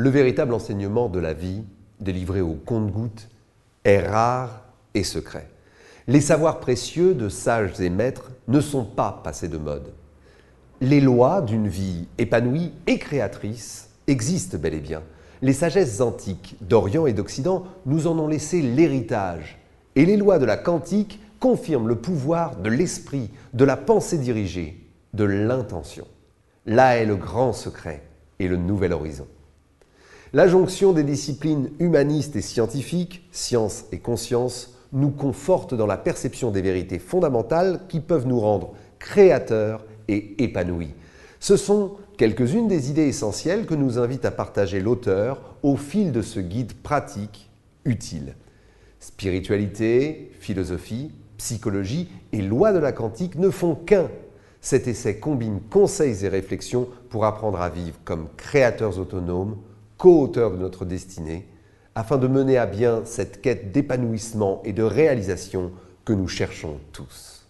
Le véritable enseignement de la vie, délivré au compte-gouttes, est rare et secret. Les savoirs précieux de sages et maîtres ne sont pas passés de mode. Les lois d'une vie épanouie et créatrice existent bel et bien. Les sagesses antiques d'Orient et d'Occident nous en ont laissé l'héritage, et les lois de la quantique confirment le pouvoir de l'esprit, de la pensée dirigée, de l'intention. Là est le grand secret et le nouvel horizon. La jonction des disciplines humanistes et scientifiques, science et conscience, nous conforte dans la perception des vérités fondamentales qui peuvent nous rendre créateurs et épanouis. Ce sont quelques-unes des idées essentielles que nous invite à partager l'auteur au fil de ce guide pratique utile. Spiritualité, philosophie, psychologie et loi de la quantique ne font qu'un. Cet essai combine conseils et réflexions pour apprendre à vivre comme créateurs autonomes co-auteur de notre destinée, afin de mener à bien cette quête d'épanouissement et de réalisation que nous cherchons tous.